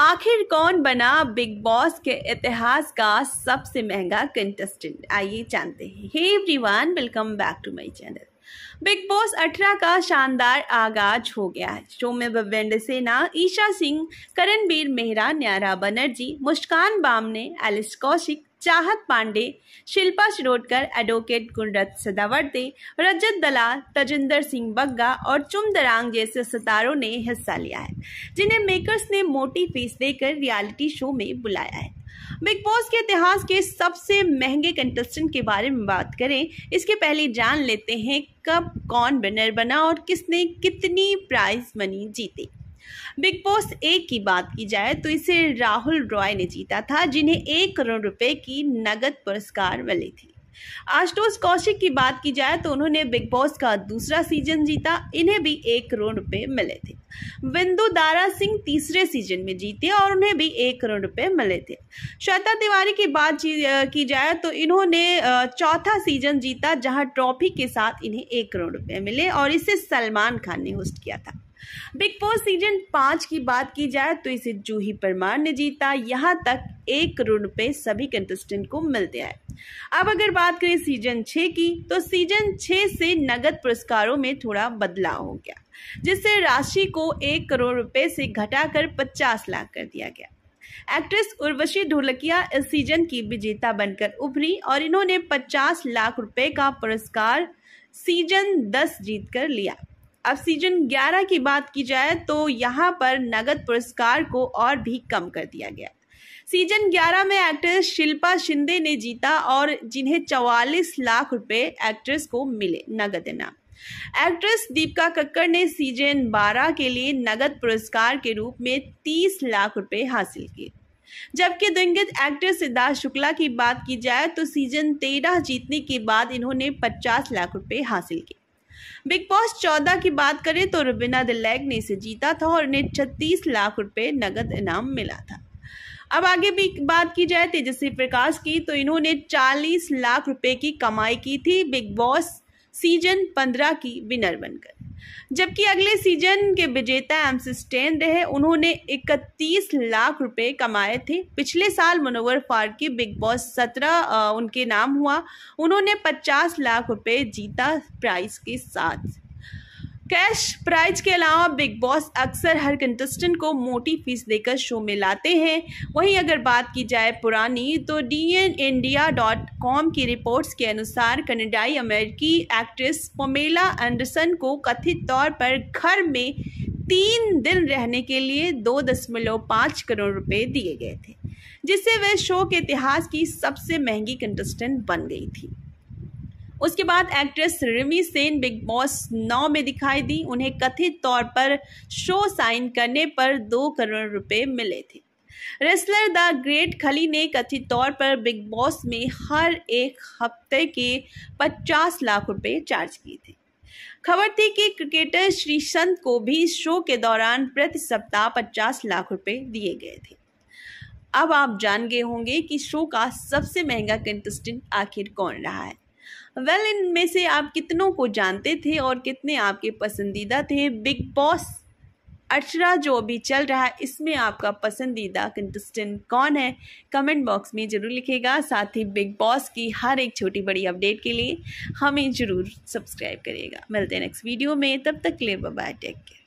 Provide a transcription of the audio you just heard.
आखिर कौन बना बिग बॉस के इतिहास का सबसे महंगा कंटेस्टेंट आइए जानते हैं hey everyone welcome back to my channel Bigg Boss अठारह का शानदार आगाज हो गया है शो में भवेंद्र सेना ईशा सिंह करणबीर मेहरा न्यारा बनर्जी मुस्कान बामने एलिस कौशिक चाहत पांडे शिल्पा शिरोडकर एडवोकेट गुणरत सदावर्ते रजत दलाल तजिंदर सिंह बग्गा और चुम दरांग जैसे सितारों ने हिस्सा लिया है जिन्हें मेकर्स ने मोटी फीस देकर रियलिटी शो में बुलाया है बिग बॉस के इतिहास के सबसे महंगे कंटेस्टेंट के बारे में बात करें इसके पहले जान लेते हैं कब कौन विनर बना और किसने कितनी प्राइज मनी जीती बिग बॉस एक की बात की जाए तो इसे राहुल रॉय ने जीता था जिन्हें एक करोड़ रुपए की नगद पुरस्कार मिली थी आशुतोष कौशिक की बात की जाए तो उन्होंने बिग बॉस का दूसरा सीजन जीता इन्हें भी एक करोड़ रुपए मिले थे विंदु दारा सिंह तीसरे सीजन में जीते और उन्हें भी एक करोड़ रुपए मिले थे श्वेता तिवारी की बात की जाए तो इन्होंने चौथा सीजन जीता जहां ट्रॉफी के साथ इन्हें एक करोड़ रुपए मिले और इसे सलमान खान ने होस्ट किया था बिग बॉस सीजन पाँच की बात की जाए तो इसे जूही परमार ने जीता यहाँ तक एक करोड़ रुपए सभी कंटेस्टेंट को मिलते हैं अब अगर बात करें सीजन छ की तो सीजन छ से नगद पुरस्कारों में थोड़ा बदलाव हो गया जिससे राशि को एक करोड़ रुपए से घटाकर पचास लाख कर दिया गया एक्ट्रेस उर्वशी ढोलकिया इस सीजन की विजेता बनकर उभरी और इन्होंने 50 लाख रुपए का पुरस्कार सीजन 10 जीतकर लिया अब सीजन 11 की बात की जाए तो यहाँ पर नगद पुरस्कार को और भी कम कर दिया गया सीजन 11 में एक्ट्रेस शिल्पा शिंदे ने जीता और जिन्हें 44 लाख रुपए एक्ट्रेस को मिले नगद इनाम एक्ट्रेस दीपिका कक्कर ने सीजन 12 के लिए नगद पुरस्कार के रूप में 30 लाख रुपए हासिल किए जबकि दिग्गज एक्ट्रेस सिद्धार्थ शुक्ला की बात की जाए तो सीजन 13 जीतने के बाद इन्होंने 50 लाख रुपए हासिल किए बिग बॉस चौदह की बात करें तो रुबिना दिलैग ने इसे जीता था और इन्हें छत्तीस लाख रुपए नगद इनाम मिला था अब आगे भी बात की जाए तेजस्वी प्रकाश की तो इन्होंने चालीस लाख रुपए की कमाई की थी बिग बॉस सीजन पंद्रह की विनर बनकर जबकि अगले सीजन के विजेता सिस्टेन रहे उन्होंने 31 लाख रुपए कमाए थे पिछले साल मनोवर फारूकी बिग बॉस 17 उनके नाम हुआ उन्होंने 50 लाख रुपए जीता प्राइस के साथ कैश प्राइज के अलावा बिग बॉस अक्सर हर कंटेस्टेंट को मोटी फीस देकर शो में लाते हैं वहीं अगर बात की जाए पुरानी तो D N India dot com की रिपोर्ट्स के अनुसार कनेडाई अमेरिकी एक्ट्रेस पोमेला एंडरसन को कथित तौर पर घर में तीन दिन रहने के लिए दो दशमलव पाँच करोड़ रुपए दिए गए थे जिससे वह शो के इतिहास की सबसे महंगी कंटेस्टेंट बन गई थी उसके बाद actress Rimi Sen Bigg Boss नौ में दिखाई दी उन्हें कथित तौर पर शो साइन करने पर दो करोड़ रुपए मिले थे रेसलर द ग्रेट खली ने कथित तौर पर बिग बॉस में हर एक हफ्ते के 50 लाख रुपए चार्ज किए थे खबर थी कि क्रिकेटर श्रीसंत को भी शो के दौरान प्रति सप्ताह 50 लाख रुपए दिए गए थे अब आप जान गए होंगे कि शो का सबसे महंगा कंटेस्टेंट आखिर कौन रहा है वेल well, इनमें से आप कितनों को जानते थे और कितने आपके पसंदीदा थे बिग बॉस अठारह जो अभी चल रहा है इसमें आपका पसंदीदा कंटेस्टेंट कौन है कमेंट बॉक्स में ज़रूर लिखेगा साथ ही बिग बॉस की हर एक छोटी बड़ी अपडेट के लिए हमें ज़रूर सब्सक्राइब करिएगा मिलते हैं नेक्स्ट वीडियो में तब तक ले बाय टेक केयर